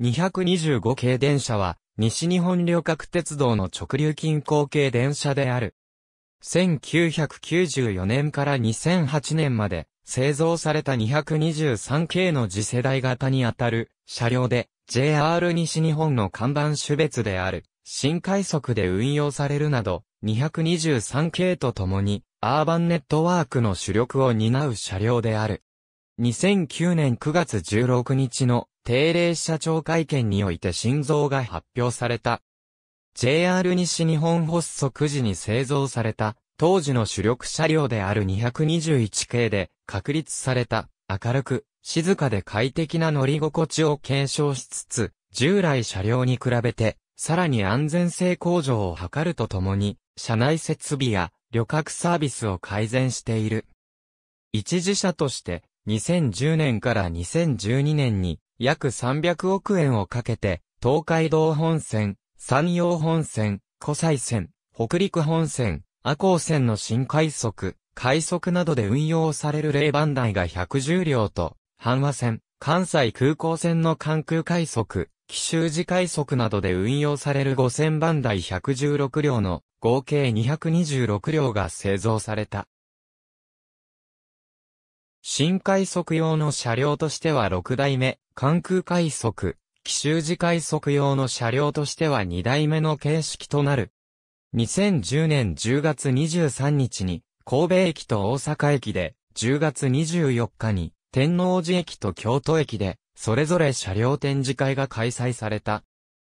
225系電車は、西日本旅客鉄道の直流近郊系電車である。1994年から2008年まで製造された223系の次世代型にあたる車両で JR 西日本の看板種別である新快速で運用されるなど223系とともにアーバンネットワークの主力を担う車両である。2009年9月16日の定例社長会見において新造が発表された。JR 西日本発足時に製造された、当時の主力車両である221系で確立された、明るく、静かで快適な乗り心地を検証しつつ、従来車両に比べて、さらに安全性向上を図るとともに、車内設備や旅客サービスを改善している。一時車として、2010年から2012年に、約300億円をかけて、東海道本線、山陽本線、湖西線、北陸本線、阿光線の新快速、快速などで運用される例番台が110両と、阪和線、関西空港線の関空快速、奇襲時快速などで運用される5000番台116両の合計226両が製造された。新快速用の車両としては6代目、関空快速、奇襲時快速用の車両としては2代目の形式となる。2010年10月23日に、神戸駅と大阪駅で、10月24日に、天王寺駅と京都駅で、それぞれ車両展示会が開催された。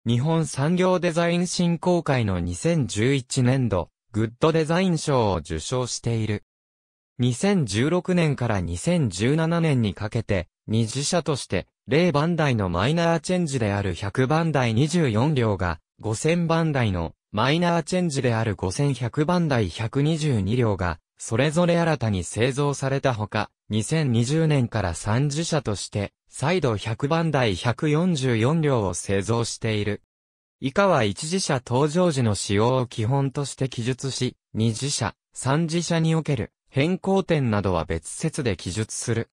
日本産業デザイン振興会の2011年度、グッドデザイン賞を受賞している。2016年から2017年にかけて、二次車として、0番台のマイナーチェンジである100番台24両が、5000番台のマイナーチェンジである5100番台122両が、それぞれ新たに製造されたほか、2020年から三次車として、再度100番台144両を製造している。以下は一次車登場時の使用を基本として記述し、二次車、三次車における変更点などは別説で記述する。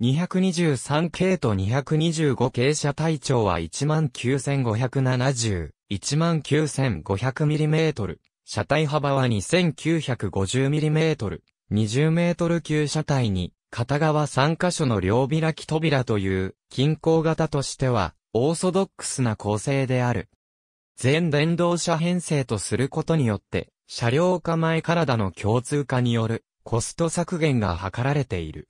223系と225系車体長は19570、19500mm、車体幅は 2950mm、20m 級車体に、片側3カ所の両開き扉という、均衡型としては、オーソドックスな構成である。全電動車編成とすることによって、車両構え体の共通化によるコスト削減が図られている。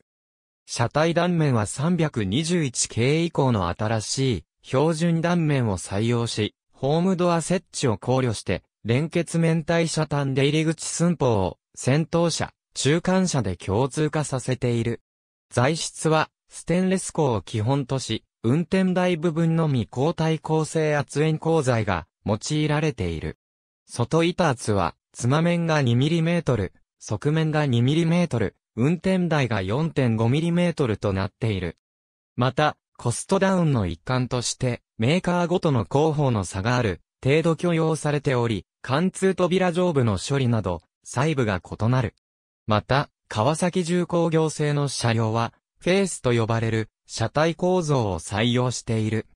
車体断面は 321K 以降の新しい標準断面を採用し、ホームドア設置を考慮して、連結面体車単で入り口寸法を先頭車、中間車で共通化させている。材質はステンレス鋼を基本とし、運転台部分のみ鋼体構成圧縁鋼材が用いられている。外板圧はつま面が 2mm、側面が 2mm、運転台が 4.5mm となっている。また、コストダウンの一環として、メーカーごとの広報の差がある、程度許容されており、貫通扉上部の処理など、細部が異なる。また、川崎重工業製の車両は、フェースと呼ばれる、車体構造を採用している。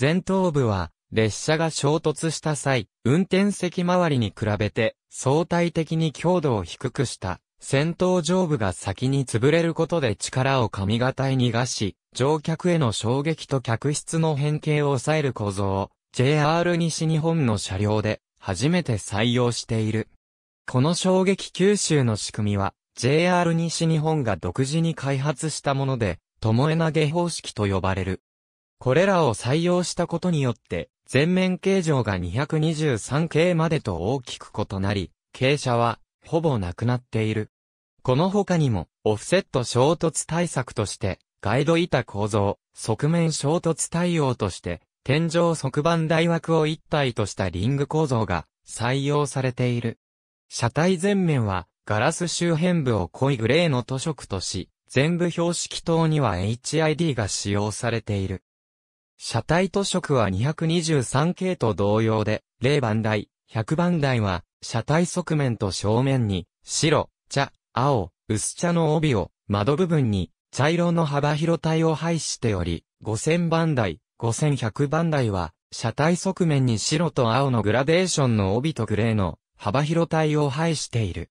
前頭部は、列車が衝突した際、運転席周りに比べて相対的に強度を低くした先頭上部が先に潰れることで力を髪型に逃がし、乗客への衝撃と客室の変形を抑える構造を JR 西日本の車両で初めて採用している。この衝撃吸収の仕組みは JR 西日本が独自に開発したもので、ともえ投げ方式と呼ばれる。これらを採用したことによって、前面形状が223系までと大きく異なり、傾斜はほぼなくなっている。この他にも、オフセット衝突対策として、ガイド板構造、側面衝突対応として、天井側板台枠を一体としたリング構造が採用されている。車体前面は、ガラス周辺部を濃いグレーの塗色とし、全部標識灯には HID が使用されている。車体塗色は223系と同様で、0番台、100番台は、車体側面と正面に、白、茶、青、薄茶の帯を、窓部分に、茶色の幅広帯を配しており、5000番台、5100番台は、車体側面に白と青のグラデーションの帯とグレーの幅広帯を配している。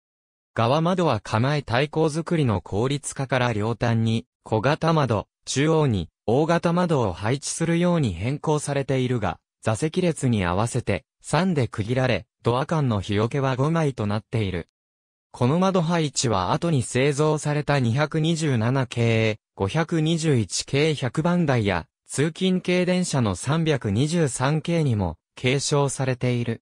側窓は構え対抗作りの効率化から両端に小型窓、中央に大型窓を配置するように変更されているが、座席列に合わせて3で区切られ、ドア間の日よけは5枚となっている。この窓配置は後に製造された227系、521 k 100番台や、通勤系電車の323系にも継承されている。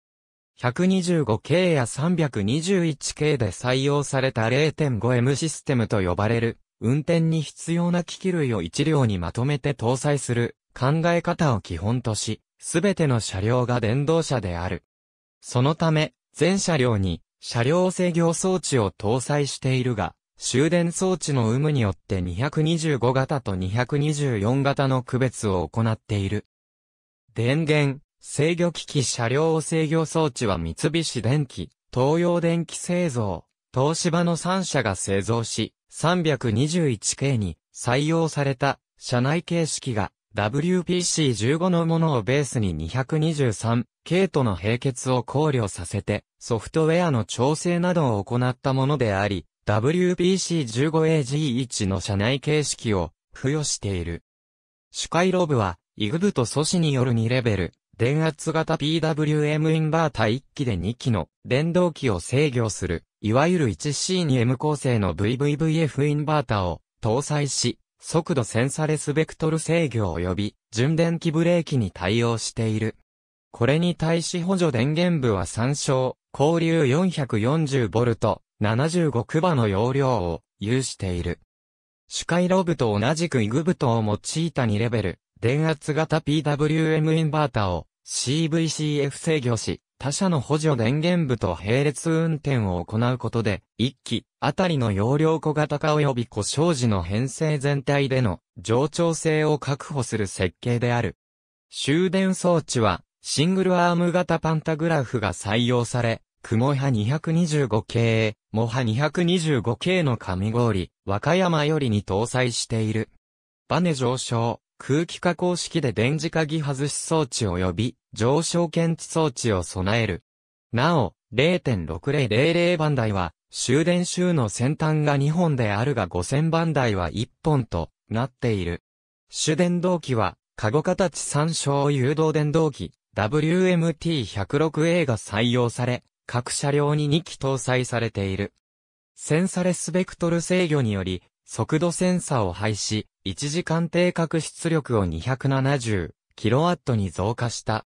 125系や321系で採用された 0.5M システムと呼ばれる運転に必要な機器類を1両にまとめて搭載する考え方を基本とし、すべての車両が電動車である。そのため、全車両に車両制御装置を搭載しているが、終電装置の有無によって225型と224型の区別を行っている。電源、制御機器車両制御装置は三菱電機、東洋電機製造、東芝の3社が製造し、321系に採用された社内形式が WPC15 のものをベースに223系との並結を考慮させてソフトウェアの調整などを行ったものであり、WPC15AG1 の社内形式を付与している。主回ロブは、イグブと阻止による2レベル、電圧型 PWM インバータ1機で2機の電動機を制御する、いわゆる 1C2M 構成の VVVF インバータを搭載し、速度センサレスベクトル制御及び純電気ブレーキに対応している。これに対し補助電源部は参照、交流 440V75 クバの容量を有している。主回路部と同じくイグ部とを用いた2レベル、電圧型 PWM インバータを CVCF 制御し、他社の補助電源部と並列運転を行うことで、1機あたりの容量小型化及び故障時の編成全体での冗長性を確保する設計である。終電装置は、シングルアーム型パンタグラフが採用され、雲波225系、モ波225系の上氷、和歌山よりに搭載している。バネ上昇、空気加工式で電磁鍵外し装置及び上昇検知装置を備える。なお、0.6000番台は終電周の先端が2本であるが5000番台は1本となっている。主電動機は、カゴ形参照誘導電動機 WMT106A が採用され、各車両に2機搭載されている。センサレスベクトル制御により、速度センサを廃止、1時間定格出力を 270kW に増加した。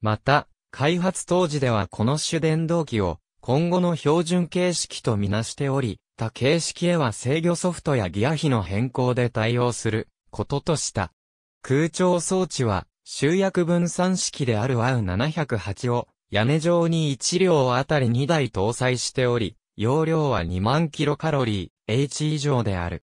また、開発当時ではこの主電動機を今後の標準形式とみなしており、他形式へは制御ソフトやギア比の変更で対応することとした。空調装置は集約分散式である WOW708 を屋根上に1両あたり2台搭載しており、容量は2万キロカロリー、H 以上である。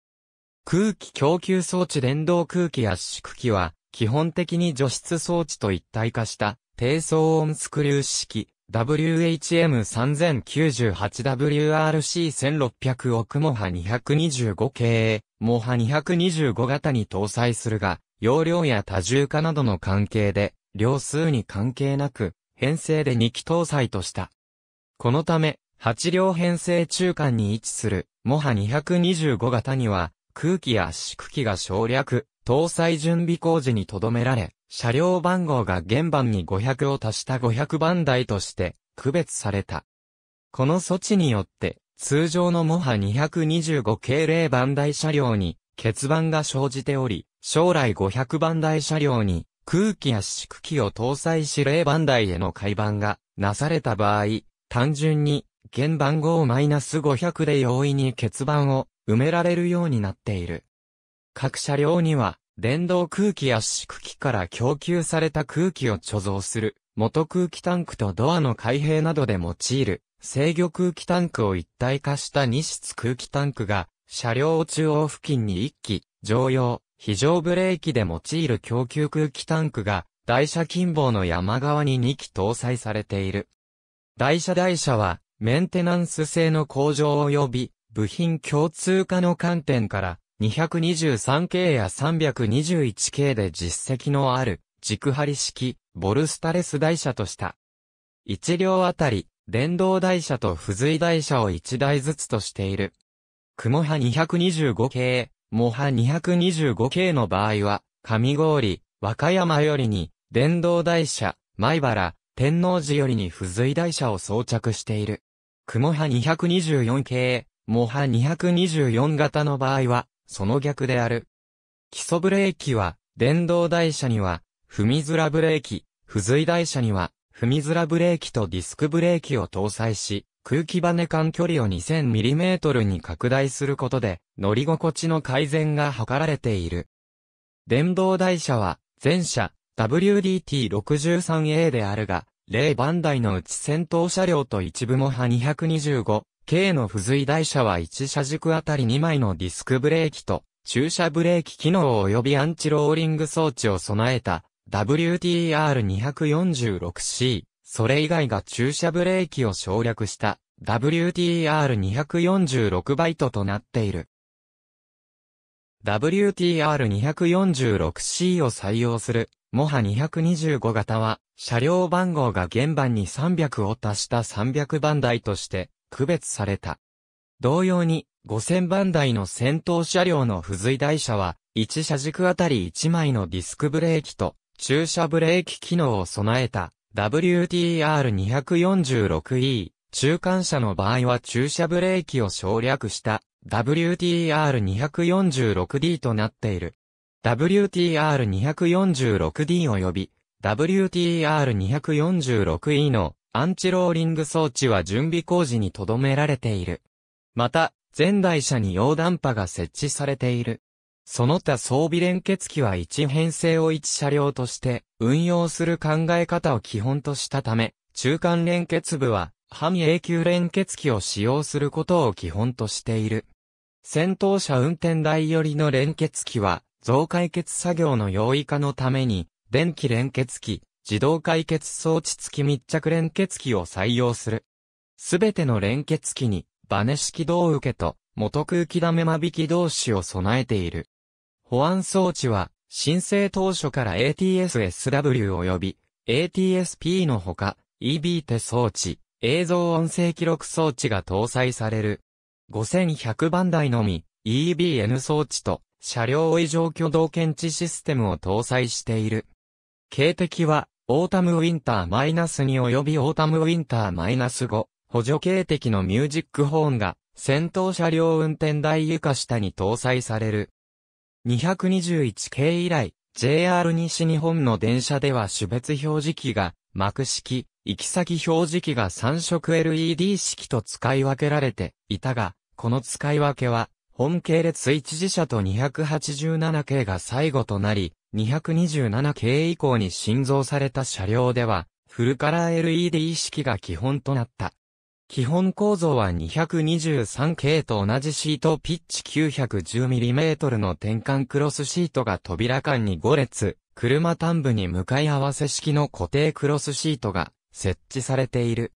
空気供給装置電動空気圧縮機は、基本的に除湿装置と一体化した、低騒音スクリュー式、WHM3098WRC1600 億モハ225系、モハ225型に搭載するが、容量や多重化などの関係で、量数に関係なく、編成で2機搭載とした。このため、8両編成中間に位置する、モハ225型には、空気や圧縮機が省略、搭載準備工事に留められ、車両番号が現番に500を足した500番台として区別された。この措置によって、通常のモハ225系0番台車両に欠番が生じており、将来500番台車両に空気圧縮機を搭載し0番台への改番がなされた場合、単純に現番号 -500 で容易に欠番を埋められるようになっている。各車両には、電動空気圧縮機から供給された空気を貯蔵する、元空気タンクとドアの開閉などで用いる、制御空気タンクを一体化した2室空気タンクが、車両中央付近に1機、常用、非常ブレーキで用いる供給空気タンクが、台車近傍の山側に2機搭載されている。台車台車は、メンテナンス性の向上及び部品共通化の観点から 223K や 321K で実績のある軸張り式ボルスタレス台車とした。1両あたり電動台車と付随台車を1台ずつとしている。雲波 225K、モハ 225K の場合は、上郡、和歌山よりに、電動台車、前原、天王寺よりに付随台車を装着している。雲波224系、モ波224型の場合は、その逆である。基礎ブレーキは、電動台車には、踏みづらブレーキ、付随台車には、踏みづらブレーキとディスクブレーキを搭載し、空気バネ間距離を 2000mm に拡大することで、乗り心地の改善が図られている。電動台車は、全車、WDT63A であるが、ン番台のうち戦闘車両と一部も派 225K の付随台車は1車軸あたり2枚のディスクブレーキと駐車ブレーキ機能及びアンチローリング装置を備えた WTR246C、それ以外が駐車ブレーキを省略した WTR246 バイトとなっている。WTR246C を採用するモハ225型は、車両番号が現番に300を足した300番台として区別された。同様に、5000番台の先頭車両の付随台車は、1車軸あたり1枚のディスクブレーキと、駐車ブレーキ機能を備えた、WTR246E、中間車の場合は駐車ブレーキを省略した、WTR246D となっている。WTR246D 及び WTR246E のアンチローリング装置は準備工事に留められている。また、前台車に横断波が設置されている。その他装備連結機は1編成を1車両として運用する考え方を基本としたため、中間連結部は半永久連結機を使用することを基本としている。先頭車運転台寄りの連結機は増解決作業の容易化のために、電気連結機、自動解決装置付き密着連結機を採用する。すべての連結機に、バネ式胴受けと、元空気ダメ間引き同士を備えている。保安装置は、申請当初から ATS-SW 及び ATS-P のほか、EB 手装置、映像音声記録装置が搭載される。5100番台のみ、EBN 装置と車両異常挙動検知システムを搭載している。警笛は、オータムウィンターマイナス2及びオータムウィンターマイナス5、補助警笛のミュージックホーンが、先頭車両運転台床下に搭載される。221系以来、JR 西日本の電車では種別表示器が、幕式、行き先表示器が3色 LED 式と使い分けられていたが、この使い分けは本系列1次車と287系が最後となり、227系以降に新造された車両では、フルカラー LED 式が基本となった。基本構造は223系と同じシートピッチ 910mm の転換クロスシートが扉間に5列、車端部に向かい合わせ式の固定クロスシートが設置されている。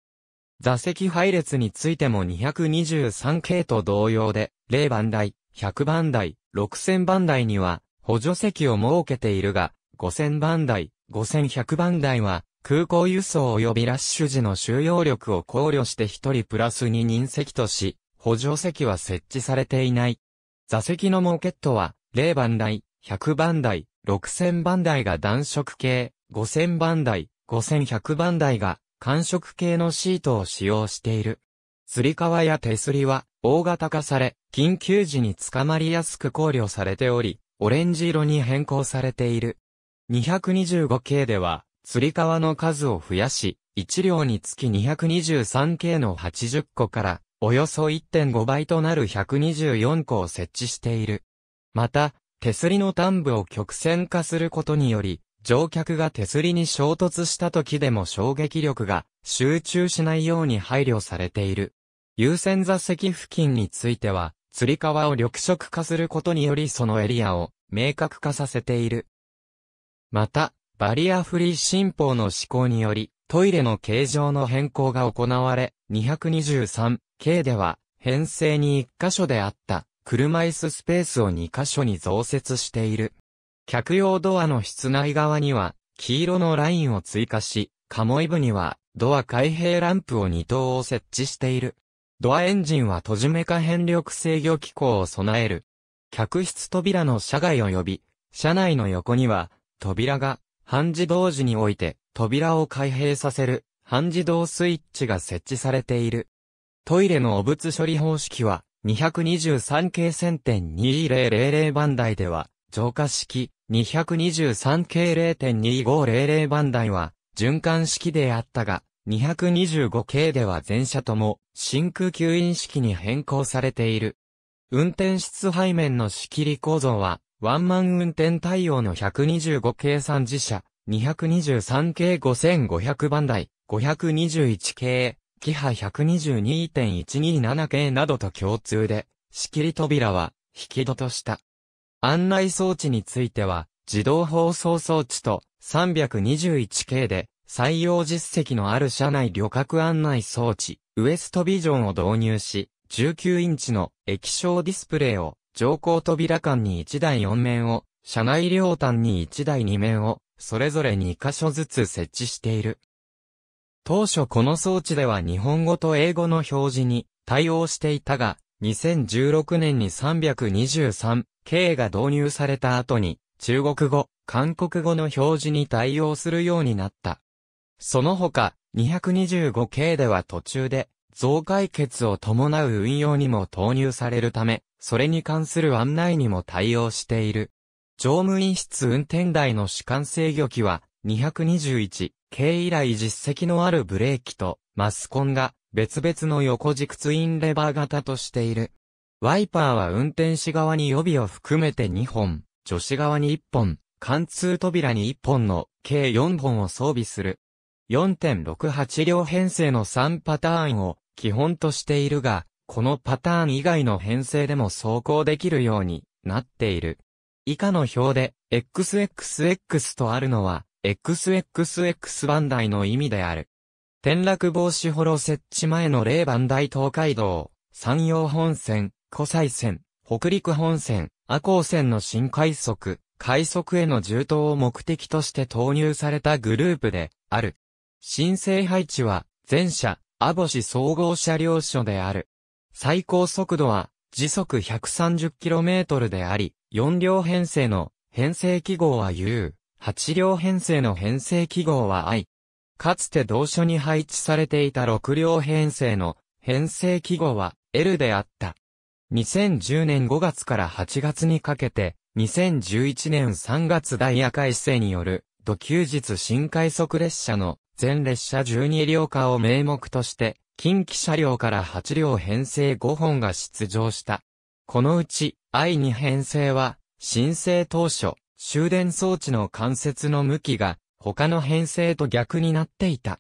座席配列についても223系と同様で、0番台、100番台、6000番台には補助席を設けているが、5000番台、5100番台は空港輸送及びラッシュ時の収容力を考慮して1人プラス2人席とし、補助席は設置されていない。座席のモケットは、0番台、100番台、6000番台が暖色系、5000番台、5100番台が寒色系のシートを使用している。釣り革や手すりは大型化され、緊急時に捕まりやすく考慮されており、オレンジ色に変更されている。225系では、釣り革の数を増やし、1両につき223系の80個から、およそ1.5倍となる124個を設置している。また、手すりの端部を曲線化することにより、乗客が手すりに衝突した時でも衝撃力が集中しないように配慮されている。優先座席付近については、吊り革を緑色化することによりそのエリアを明確化させている。また、バリアフリー新法の施行により、トイレの形状の変更が行われ、223K では、編成に1箇所であった、車椅子スペースを2箇所に増設している。客用ドアの室内側には、黄色のラインを追加し、カモイ部には、ドア開閉ランプを2灯を設置している。ドアエンジンは閉じ目化変力制御機構を備える。客室扉の車外及び、車内の横には、扉が、半自動時において、扉を開閉させる、半自動スイッチが設置されている。トイレの汚物処理方式は、223系1 0 2 0 0 0番台では、増加式 223K 0.2500番台は循環式であったが、225系では全車とも真空吸引式に変更されている。運転室背面の仕切り構造は、ワンマン運転対応の125 k 3自社、223系5500番台、521系、キハ122.127系などと共通で、仕切り扉は、引き戸とした。案内装置については、自動放送装置と 321K で採用実績のある車内旅客案内装置、ウエストビジョンを導入し、19インチの液晶ディスプレイを、乗降扉間に1台4面を、車内両端に1台2面を、それぞれ2箇所ずつ設置している。当初この装置では日本語と英語の表示に対応していたが、2016年に 323K が導入された後に、中国語、韓国語の表示に対応するようになった。その他、225K では途中で、増解決を伴う運用にも投入されるため、それに関する案内にも対応している。乗務員室運転台の主管制御機は、221K 以来実績のあるブレーキと、マスコンが別々の横軸ツインレバー型としている。ワイパーは運転士側に予備を含めて2本、助手側に1本、貫通扉に1本の計4本を装備する。4.68両編成の3パターンを基本としているが、このパターン以外の編成でも走行できるようになっている。以下の表で、XXX とあるのは、XXX 番台の意味である。転落防止ホロ設置前の霊磐大東海道、山陽本線、湖西線、北陸本線、阿光線の新快速、快速への充当を目的として投入されたグループで、ある。申請配置は、全車、網市総合車両所である。最高速度は、時速 130km であり、4両編成の編成記号は U、8両編成の編成記号は I、かつて同書に配置されていた6両編成の編成記号は L であった。2010年5月から8月にかけて、2011年3月ダイヤ改正による、土休日新快速列車の全列車12両化を名目として、近畿車両から8両編成5本が出場した。このうち、I2 編成は、申請当初、終電装置の関節の向きが他の編成と逆になっていた。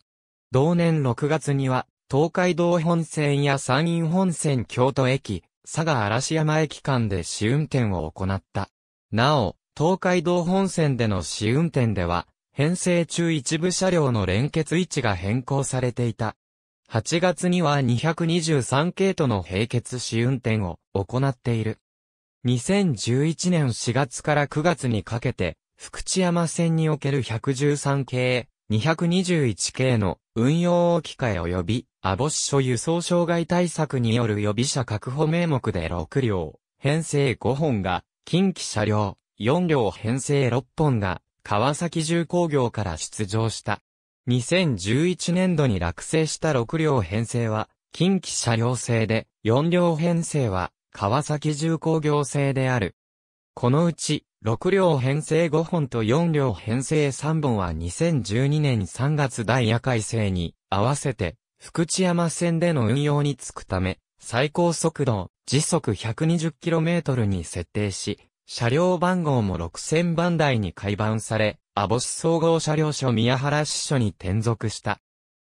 同年6月には、東海道本線や山陰本線京都駅、佐賀嵐山駅間で試運転を行った。なお、東海道本線での試運転では、編成中一部車両の連結位置が変更されていた。8月には223系統の並結試運転を行っている。2011年4月から9月にかけて、福知山線における113系、221系の運用置き換え及び、アボッショ輸送障害対策による予備車確保名目で6両、編成5本が、近畿車両、4両編成6本が、川崎重工業から出場した。2011年度に落成した6両編成は、近畿車両製で、4両編成は、川崎重工業製である。このうち、6両編成5本と4両編成3本は2012年3月ダイヤ改正に合わせて福知山線での運用につくため最高速度時速 120km に設定し車両番号も6000番台に改版され網市総合車両所宮原支所に転属した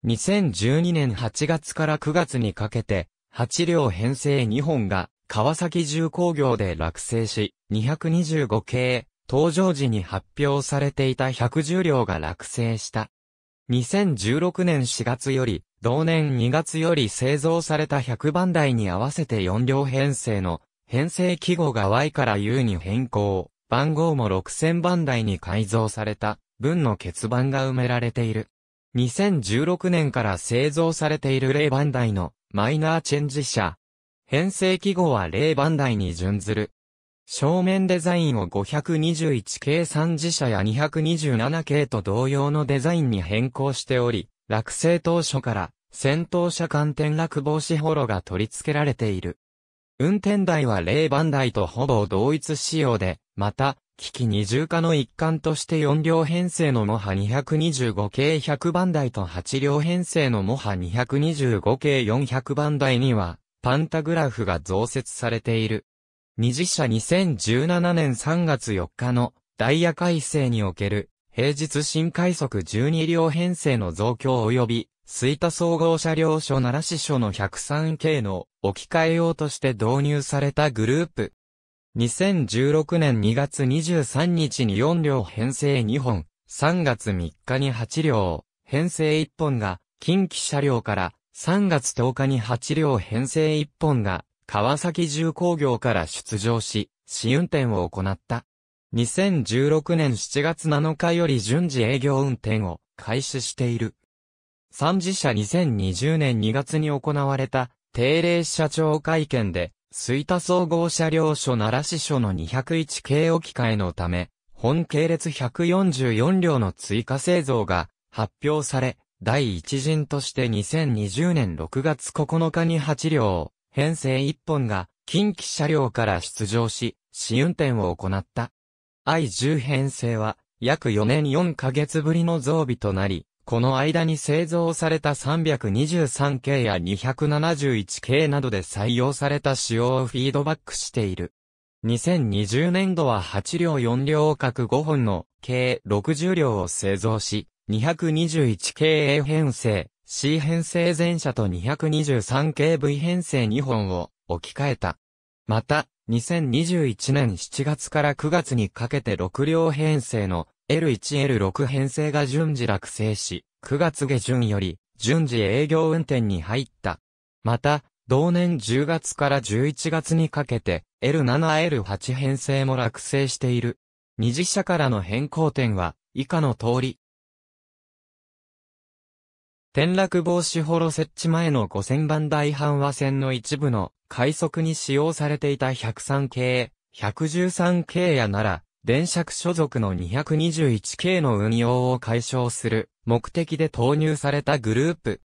2012年8月から9月にかけて8両編成2本が川崎重工業で落成し、225系、登場時に発表されていた110両が落成した。2016年4月より、同年2月より製造された100番台に合わせて4両編成の、編成記号が Y から U に変更、番号も6000番台に改造された、分の欠番が埋められている。2016年から製造されている0番台の、マイナーチェンジ車、編成記号は0番台に準ずる。正面デザインを521系3次車や227系と同様のデザインに変更しており、落成当初から先頭車間転落防止ホロが取り付けられている。運転台は0番台とほぼ同一仕様で、また、機器二重化の一環として4両編成のモハ225 k 100番台と8両編成のモハ225系400番台には、パンタグラフが増設されている。二次社2017年3月4日のダイヤ改正における平日新快速12両編成の増強及び水田総合車両所奈良市所の103系の置き換え用として導入されたグループ。2016年2月23日に4両編成2本、3月3日に8両、編成1本が近畿車両から3月10日に8両編成1本が、川崎重工業から出場し、試運転を行った。2016年7月7日より順次営業運転を開始している。三次社2020年2月に行われた定例社長会見で、水田総合車両所奈良市所の201系置き換えのため、本系列144両の追加製造が発表され、第一陣として2020年6月9日に8両、編成1本が近畿車両から出場し、試運転を行った。I10 編成は約4年4ヶ月ぶりの増備となり、この間に製造された323系や271系などで採用された仕様をフィードバックしている。2020年度は8両4両各5本の計60両を製造し、221系 A 編成、C 編成全車と223系 V 編成2本を置き換えた。また、2021年7月から9月にかけて6両編成の L1L6 編成が順次落成し、9月下旬より順次営業運転に入った。また、同年10月から11月にかけて L7L8 編成も落成している。二次車からの変更点は以下の通り、転落防止ホロ設置前の5000番台半和線の一部の快速に使用されていた103系、113系やなら、電車区所属の221系の運用を解消する目的で投入されたグループ。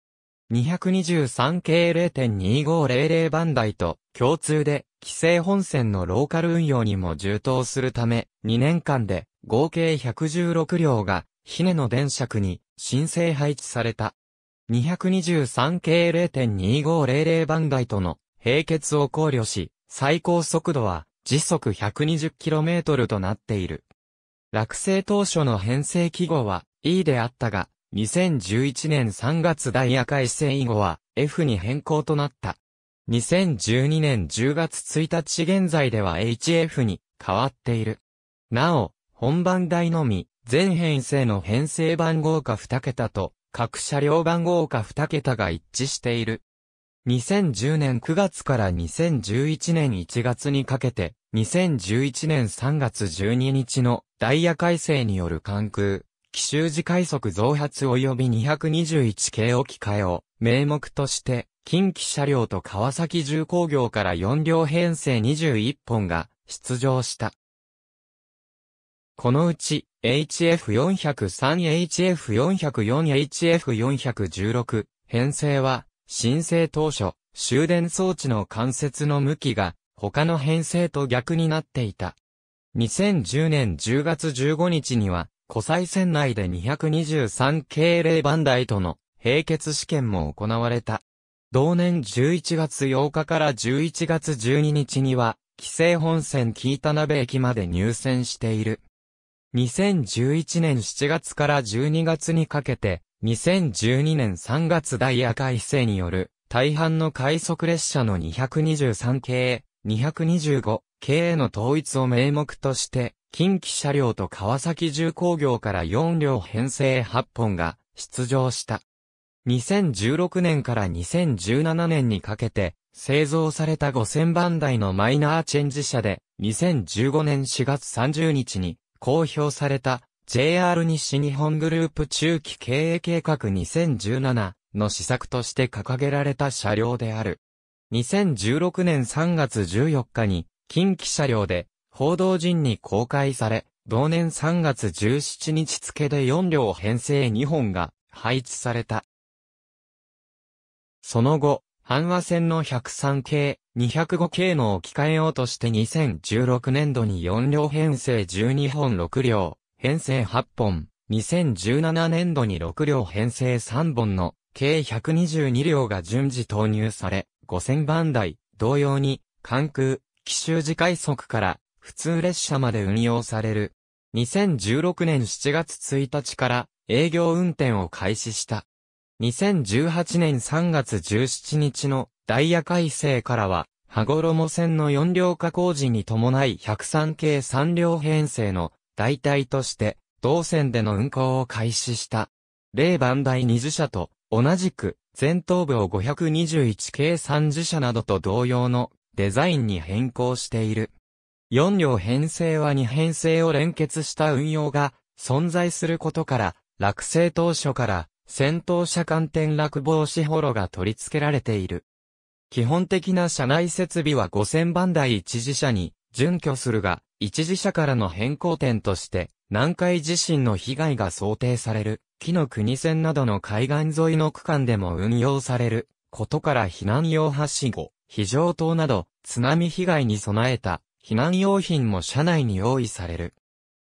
223系0.2500番台と共通で規制本線のローカル運用にも充当するため2年間で合計116両がひねの電車区に申請配置された。223系0.2500番台との並結を考慮し、最高速度は時速 120km となっている。落成当初の編成記号は E であったが、2011年3月ダイヤ改正以後は F に変更となった。2012年10月1日現在では HF に変わっている。なお、本番台のみ、全編成の編成番号か2桁と各車両番号か2桁が一致している。2010年9月から2011年1月にかけて、2011年3月12日のダイヤ改正による関空、奇襲時快速増発及び221系置き換えを名目として、近畿車両と川崎重工業から4両編成21本が出場した。このうち HF403、HF404、HF416 編成は、申請当初、終電装置の関節の向きが、他の編成と逆になっていた。2010年10月15日には、湖西線内で223系0番台との並結試験も行われた。同年11月8日から11月12日には、規制本線喜田鍋駅まで入線している。2011年7月から12月にかけて、2012年3月ダイヤ改正による、大半の快速列車の223系、225系への統一を名目として、近畿車両と川崎重工業から4両編成8本が出場した。2016年から2017年にかけて、製造された5000番台のマイナーチェンジ車で、2015年4月30日に、公表された JR 西日本グループ中期経営計画2017の施策として掲げられた車両である。2016年3月14日に近畿車両で報道陣に公開され、同年3月17日付で4両編成2本が配置された。その後、阪和線の103系、205系の置き換えようとして2016年度に4両編成12本6両、編成8本、2017年度に6両編成3本の計122両が順次投入され、5000番台、同様に、関空、奇襲時快速から普通列車まで運用される。2016年7月1日から営業運転を開始した。2018年3月17日のダイヤ改正からは、羽衣線の4両化工事に伴い103系3両編成の代替として、同線での運行を開始した。例番台20社と、同じく、前頭部を521系30社などと同様のデザインに変更している。4両編成は2編成を連結した運用が存在することから、落成当初から、先頭車間転落防止ホロが取り付けられている。基本的な車内設備は5000番台一時車に準拠するが、一時車からの変更点として、南海地震の被害が想定される、木の国線などの海岸沿いの区間でも運用される、ことから避難用はしご、非常灯など、津波被害に備えた、避難用品も車内に用意される。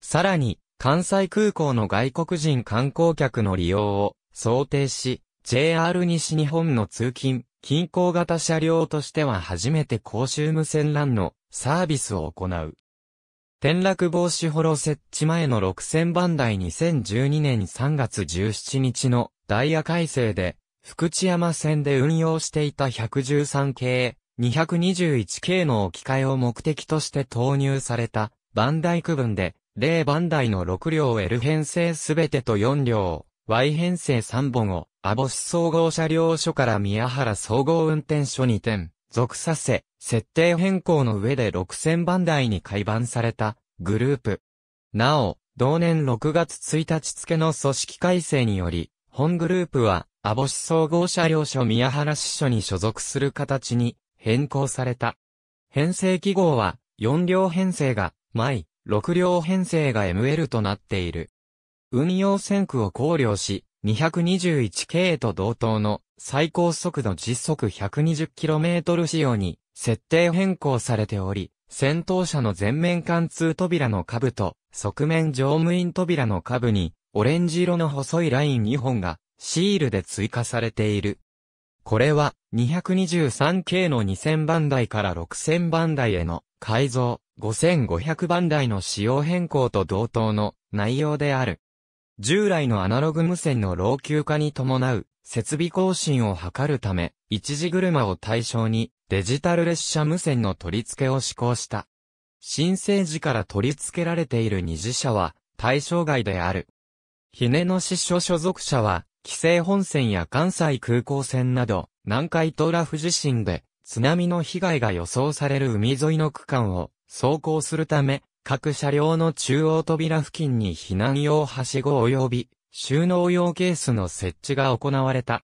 さらに、関西空港の外国人観光客の利用を想定し、JR 西日本の通勤、近郊型車両としては初めて公衆無線 LAN のサービスを行う。転落防止ホロ設置前の6000番台2012年3月17日のダイヤ改正で、福知山線で運用していた113系、221系の置き換えを目的として投入された、番台区分で、0番台の6両 L 編成すべてと4両、Y 編成3本を、アボス総合車両所から宮原総合運転所に転、属させ、設定変更の上で6000番台に改版されたグループ。なお、同年6月1日付の組織改正により、本グループは、アボシ総合車両所宮原支所に所属する形に変更された。編成記号は、4両編成が、イ、6両編成が ML となっている。運用線区を考慮し、221K と同等の最高速度実速 120km 仕様に設定変更されており、戦闘車の前面貫通扉の下部と側面乗務員扉の下部にオレンジ色の細いライン2本がシールで追加されている。これは 223K の2000番台から6000番台への改造5500番台の仕様変更と同等の内容である。従来のアナログ無線の老朽化に伴う設備更新を図るため、一時車を対象にデジタル列車無線の取り付けを施行した。新生時から取り付けられている二次車は対象外である。ひねの支所所属者は、規制本線や関西空港線など、南海トラフ地震で津波の被害が予想される海沿いの区間を走行するため、各車両の中央扉付近に避難用はしご及び収納用ケースの設置が行われた。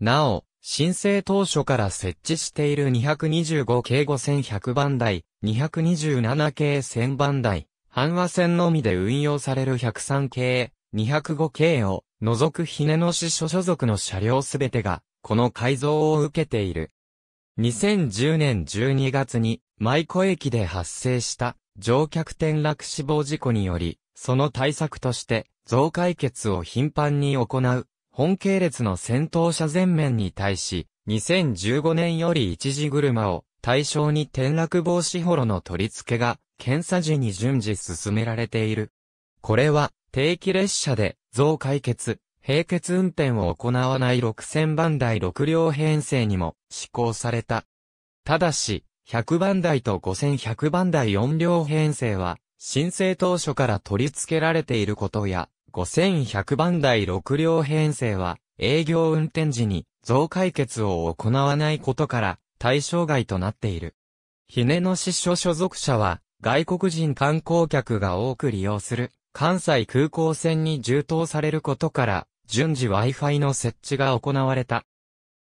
なお、申請当初から設置している225系5100番台、227系1000番台、半和線のみで運用される103系、205系を除くひねのし。所所属の車両すべてが、この改造を受けている。2010年12月に、舞子駅で発生した乗客転落死亡事故により、その対策として、増解決を頻繁に行う、本系列の先頭車全面に対し、2015年より一時車を対象に転落防止ホロの取り付けが、検査時に順次進められている。これは、定期列車で、増解決、並結運転を行わない6000番台6両編成にも施行された。ただし、100番台と5100番台4両編成は、申請当初から取り付けられていることや、5100番台6両編成は、営業運転時に増解決を行わないことから対象外となっている。ひねの支所所属者は外国人観光客が多く利用する関西空港線に充当されることから順次 Wi-Fi の設置が行われた。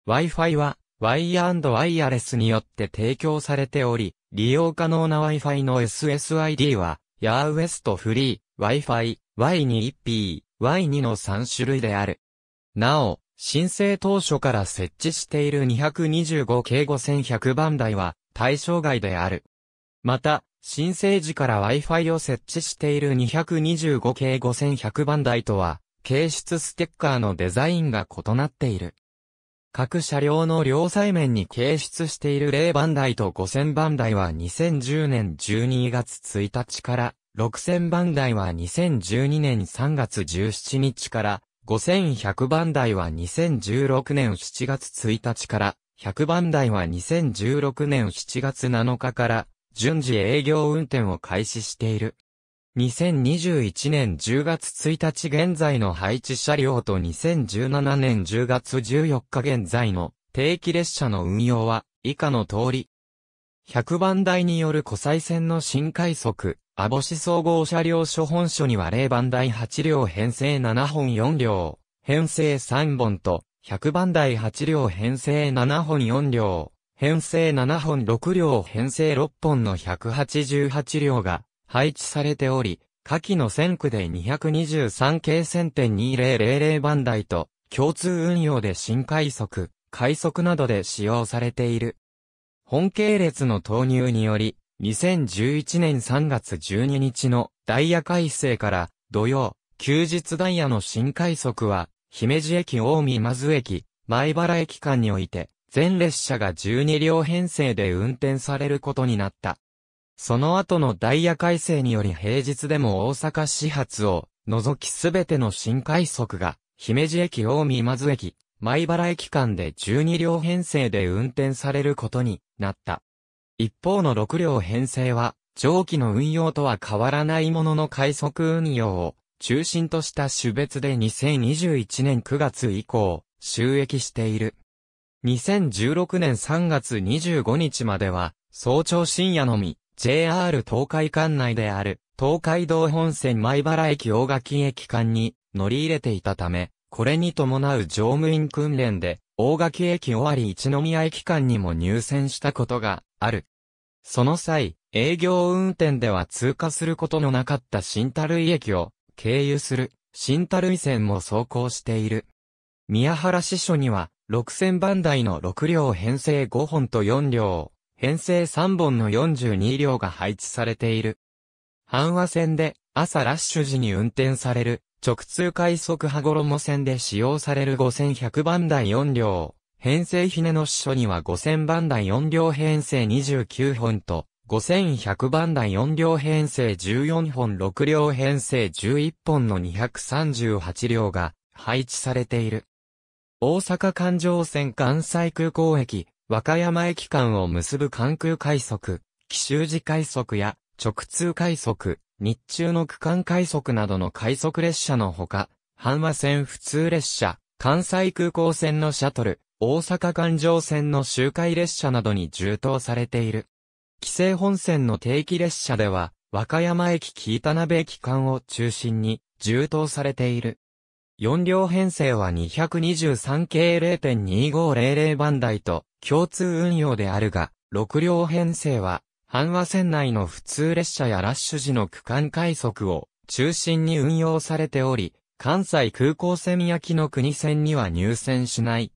Wi-Fi は Y&I アレスによって提供されており、利用可能な Wi-Fi の SSID は、ヤーウエストフリー、Wi-Fi、Y2P、Y2 の3種類である。なお、申請当初から設置している 225K5100 番台は対象外である。また、申請時から Wi-Fi を設置している 225K5100 番台とは、形質ステッカーのデザインが異なっている。各車両の両サイ面に掲出している0番台と5000番台は2010年12月1日から、6000番台は2012年3月17日から、5100番台は2016年7月1日から、100番台は2016年7月7日から、順次営業運転を開始している。2021年10月1日現在の配置車両と2017年10月14日現在の定期列車の運用は以下の通り。100番台による湖西線の新快速、網市総合車両所本所には0番台8両編成7本4両、編成3本と、100番台8両編成7本4両、編成7本6両編成6本の188両が配置されており、下記の線区で223系線点2000番台と共通運用で新快速、快速などで使用されている。本系列の投入により、2011年3月12日のダイヤ改正から土曜、休日ダイヤの新快速は、姫路駅大見まず駅、前原駅間において、全列車が12両編成で運転されることになった。その後のダイヤ改正により平日でも大阪始発を除きすべての新快速が姫路駅大江今津駅、米原駅間で12両編成で運転されることになった。一方の6両編成は上記の運用とは変わらないものの快速運用を中心とした種別で2021年9月以降収益している。2016年3月25日までは早朝深夜のみ JR 東海管内である東海道本線前原駅大垣駅間に乗り入れていたため、これに伴う乗務員訓練で大垣駅終わり一宮駅間にも入線したことがある。その際、営業運転では通過することのなかった新樽井駅を経由する新樽井線も走行している。宮原支所には6000番台の6両編成5本と4両を編成3本の42両が配置されている。阪和線で朝ラッシュ時に運転される直通快速羽衣線で使用される5100番台4両、編成ひねの支所には5000番台4両編成29本と、5100番台4両編成14本6両編成11本の238両が配置されている。大阪環状線関西空港駅、和歌山駅間を結ぶ関空快速、奇襲時快速や直通快速、日中の区間快速などの快速列車のほか、阪和線普通列車、関西空港線のシャトル、大阪環状線の周回列車などに充当されている。規制本線の定期列車では、和歌山駅・北鍋駅間を中心に充当されている。4両編成は223系0.2500番台と共通運用であるが、6両編成は、阪和線内の普通列車やラッシュ時の区間快速を中心に運用されており、関西空港線焼きの国線には入線しない。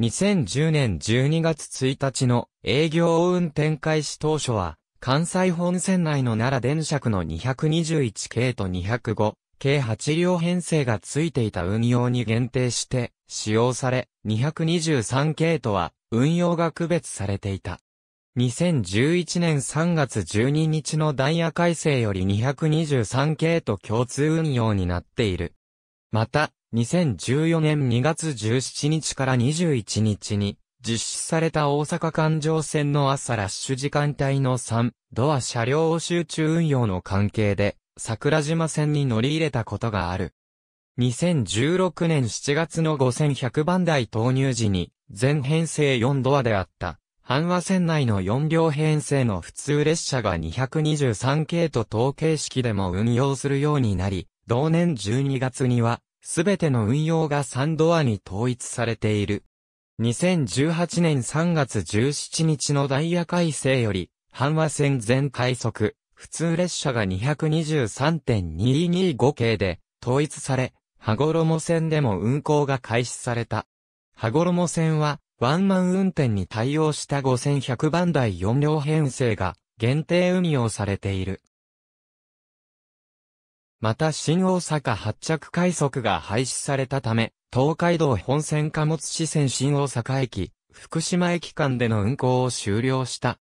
2010年12月1日の営業運転開始当初は、関西本線内の奈良電車区の221系と205計8両編成がついていた運用に限定して使用され、223系とは運用が区別されていた。2011年3月12日のダイヤ改正より223系と共通運用になっている。また、2014年2月17日から21日に実施された大阪環状線の朝ラッシュ時間帯の3、ドア車両集中運用の関係で、桜島線に乗り入れたことがある。2016年7月の5100番台投入時に、全編成4ドアであった、阪和線内の4両編成の普通列車が223系と統計式でも運用するようになり、同年12月には、すべての運用が3ドアに統一されている。2018年3月17日のダイヤ改正より、阪和線全快速、普通列車が223.225系で統一され、羽衣線でも運行が開始された。羽衣線は、ワンマン運転に対応した5100番台4両編成が限定運用されている。また新大阪発着快速が廃止されたため、東海道本線貨物支線新大阪駅、福島駅間での運行を終了した。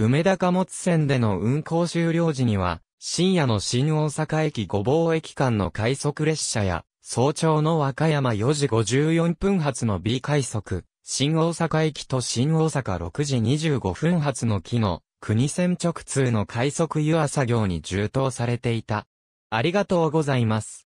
梅田貨物線での運行終了時には、深夜の新大阪駅ごぼう駅間の快速列車や、早朝の和歌山4時54分発の B 快速、新大阪駅と新大阪6時25分発の木の国線直通の快速湯浅行に充当されていた。ありがとうございます。